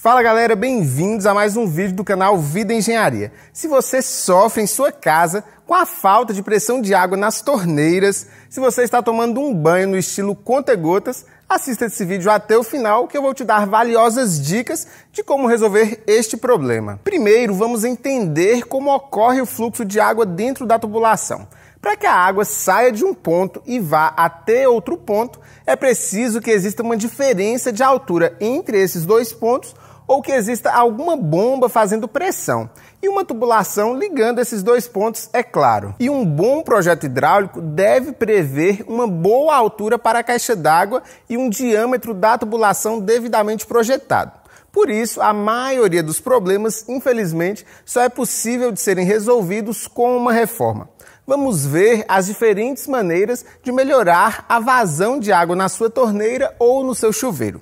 Fala galera, bem-vindos a mais um vídeo do canal Vida Engenharia. Se você sofre em sua casa com a falta de pressão de água nas torneiras, se você está tomando um banho no estilo conta-gotas, assista esse vídeo até o final que eu vou te dar valiosas dicas de como resolver este problema. Primeiro, vamos entender como ocorre o fluxo de água dentro da tubulação. Para que a água saia de um ponto e vá até outro ponto, é preciso que exista uma diferença de altura entre esses dois pontos ou que exista alguma bomba fazendo pressão e uma tubulação ligando esses dois pontos, é claro. E um bom projeto hidráulico deve prever uma boa altura para a caixa d'água e um diâmetro da tubulação devidamente projetado. Por isso, a maioria dos problemas, infelizmente, só é possível de serem resolvidos com uma reforma. Vamos ver as diferentes maneiras de melhorar a vazão de água na sua torneira ou no seu chuveiro.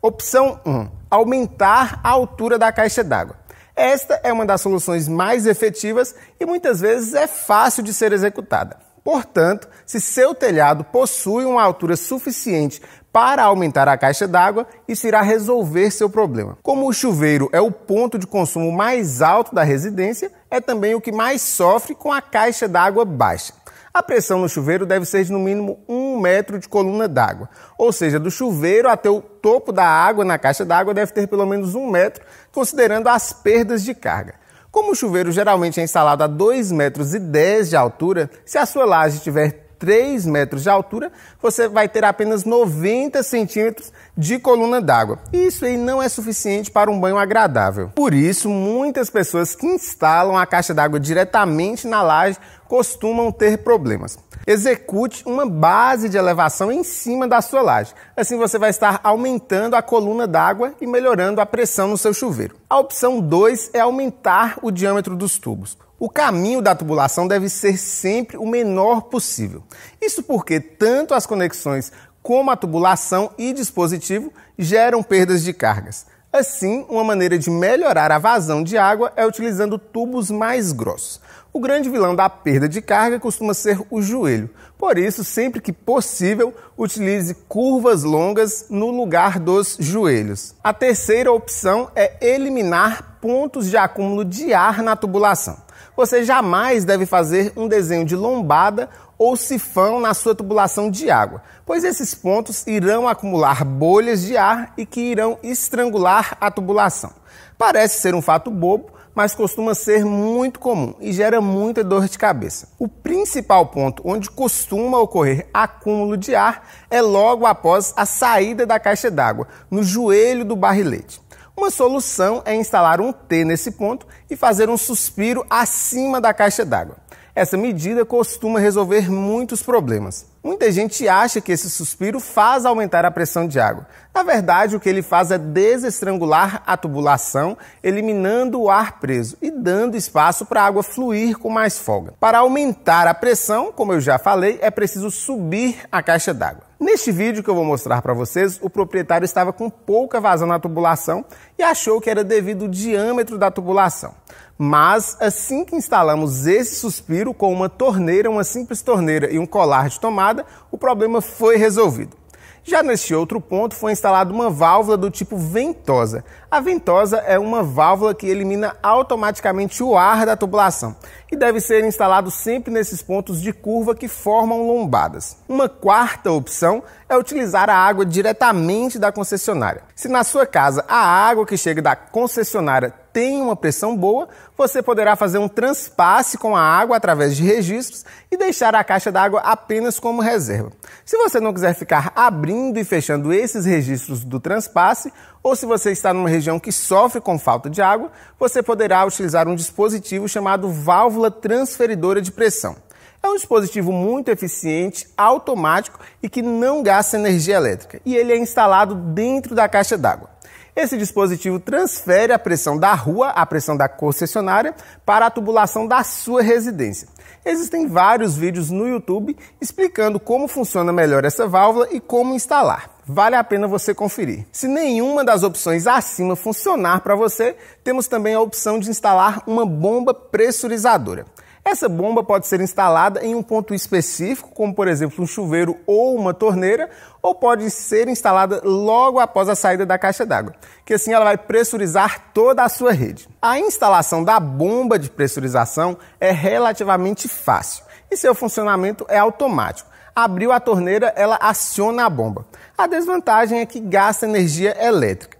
Opção 1 aumentar a altura da caixa d'água. Esta é uma das soluções mais efetivas e muitas vezes é fácil de ser executada. Portanto, se seu telhado possui uma altura suficiente para aumentar a caixa d'água, isso irá resolver seu problema. Como o chuveiro é o ponto de consumo mais alto da residência, é também o que mais sofre com a caixa d'água baixa. A pressão no chuveiro deve ser de no mínimo um metro de coluna d'água. Ou seja, do chuveiro até o topo da água na caixa d'água deve ter pelo menos um metro, considerando as perdas de carga. Como o chuveiro geralmente é instalado a 2,10 metros e dez de altura, se a sua laje tiver 3 metros de altura, você vai ter apenas 90 centímetros de coluna d'água. Isso aí não é suficiente para um banho agradável. Por isso, muitas pessoas que instalam a caixa d'água diretamente na laje costumam ter problemas execute uma base de elevação em cima da sua laje. Assim você vai estar aumentando a coluna d'água e melhorando a pressão no seu chuveiro. A opção 2 é aumentar o diâmetro dos tubos. O caminho da tubulação deve ser sempre o menor possível. Isso porque tanto as conexões como a tubulação e dispositivo geram perdas de cargas. Assim, uma maneira de melhorar a vazão de água é utilizando tubos mais grossos. O grande vilão da perda de carga costuma ser o joelho. Por isso, sempre que possível, utilize curvas longas no lugar dos joelhos. A terceira opção é eliminar pontos de acúmulo de ar na tubulação. Você jamais deve fazer um desenho de lombada ou sifão na sua tubulação de água, pois esses pontos irão acumular bolhas de ar e que irão estrangular a tubulação. Parece ser um fato bobo, mas costuma ser muito comum e gera muita dor de cabeça. O principal ponto onde costuma ocorrer acúmulo de ar é logo após a saída da caixa d'água, no joelho do barrilete. Uma solução é instalar um T nesse ponto e fazer um suspiro acima da caixa d'água. Essa medida costuma resolver muitos problemas. Muita gente acha que esse suspiro faz aumentar a pressão de água. Na verdade, o que ele faz é desestrangular a tubulação, eliminando o ar preso e dando espaço para a água fluir com mais folga. Para aumentar a pressão, como eu já falei, é preciso subir a caixa d'água. Neste vídeo que eu vou mostrar para vocês, o proprietário estava com pouca vazão na tubulação e achou que era devido ao diâmetro da tubulação. Mas assim que instalamos esse suspiro com uma torneira, uma simples torneira e um colar de tomada, o problema foi resolvido. Já neste outro ponto foi instalada uma válvula do tipo ventosa. A ventosa é uma válvula que elimina automaticamente o ar da tubulação e deve ser instalado sempre nesses pontos de curva que formam lombadas. Uma quarta opção é utilizar a água diretamente da concessionária. Se na sua casa a água que chega da concessionária tem uma pressão boa, você poderá fazer um transpasse com a água através de registros e deixar a caixa d'água apenas como reserva. Se você não quiser ficar abrindo e fechando esses registros do transpasse, ou se você está numa região que sofre com falta de água, você poderá utilizar um dispositivo chamado válvula transferidora de pressão. É um dispositivo muito eficiente, automático e que não gasta energia elétrica. E ele é instalado dentro da caixa d'água. Esse dispositivo transfere a pressão da rua, a pressão da concessionária, para a tubulação da sua residência. Existem vários vídeos no YouTube explicando como funciona melhor essa válvula e como instalar. Vale a pena você conferir. Se nenhuma das opções acima funcionar para você, temos também a opção de instalar uma bomba pressurizadora. Essa bomba pode ser instalada em um ponto específico, como por exemplo um chuveiro ou uma torneira, ou pode ser instalada logo após a saída da caixa d'água, que assim ela vai pressurizar toda a sua rede. A instalação da bomba de pressurização é relativamente fácil e seu funcionamento é automático abriu a torneira, ela aciona a bomba. A desvantagem é que gasta energia elétrica.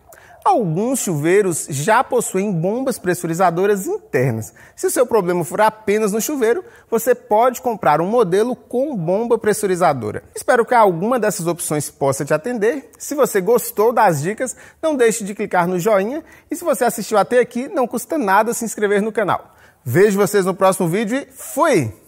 Alguns chuveiros já possuem bombas pressurizadoras internas. Se o seu problema for apenas no chuveiro, você pode comprar um modelo com bomba pressurizadora. Espero que alguma dessas opções possa te atender. Se você gostou das dicas, não deixe de clicar no joinha e se você assistiu até aqui, não custa nada se inscrever no canal. Vejo vocês no próximo vídeo e fui!